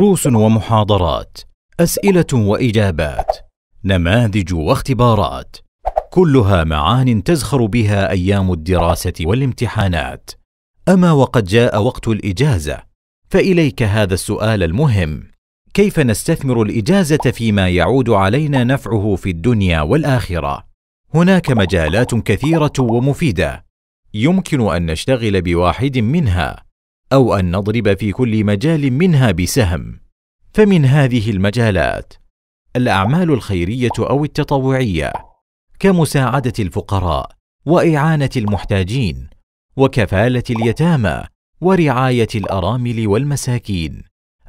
دروس ومحاضرات اسئله واجابات نماذج واختبارات كلها معان تزخر بها ايام الدراسه والامتحانات اما وقد جاء وقت الاجازه فاليك هذا السؤال المهم كيف نستثمر الاجازه فيما يعود علينا نفعه في الدنيا والاخره هناك مجالات كثيره ومفيده يمكن ان نشتغل بواحد منها او ان نضرب في كل مجال منها بسهم فمن هذه المجالات الاعمال الخيريه او التطوعيه كمساعده الفقراء واعانه المحتاجين وكفاله اليتامى ورعايه الارامل والمساكين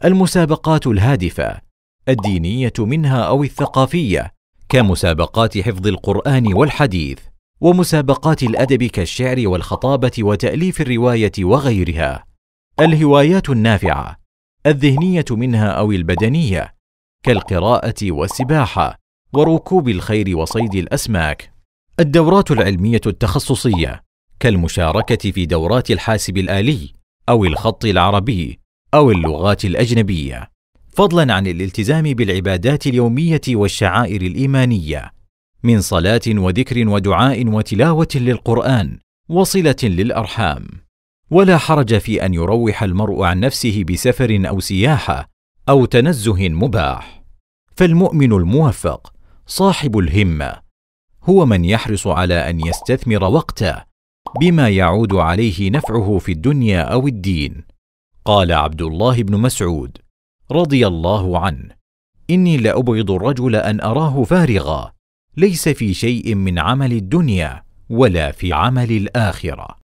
المسابقات الهادفه الدينيه منها او الثقافيه كمسابقات حفظ القران والحديث ومسابقات الادب كالشعر والخطابه وتاليف الروايه وغيرها الهوايات النافعة الذهنية منها أو البدنية كالقراءة والسباحة وركوب الخيل وصيد الأسماك الدورات العلمية التخصصية كالمشاركة في دورات الحاسب الآلي أو الخط العربي أو اللغات الأجنبية فضلا عن الالتزام بالعبادات اليومية والشعائر الإيمانية من صلاة وذكر ودعاء وتلاوة للقرآن وصلة للأرحام ولا حرج في ان يروح المرء عن نفسه بسفر او سياحه او تنزه مباح فالمؤمن الموفق صاحب الهمه هو من يحرص على ان يستثمر وقته بما يعود عليه نفعه في الدنيا او الدين قال عبد الله بن مسعود رضي الله عنه اني لابغض الرجل ان اراه فارغا ليس في شيء من عمل الدنيا ولا في عمل الاخره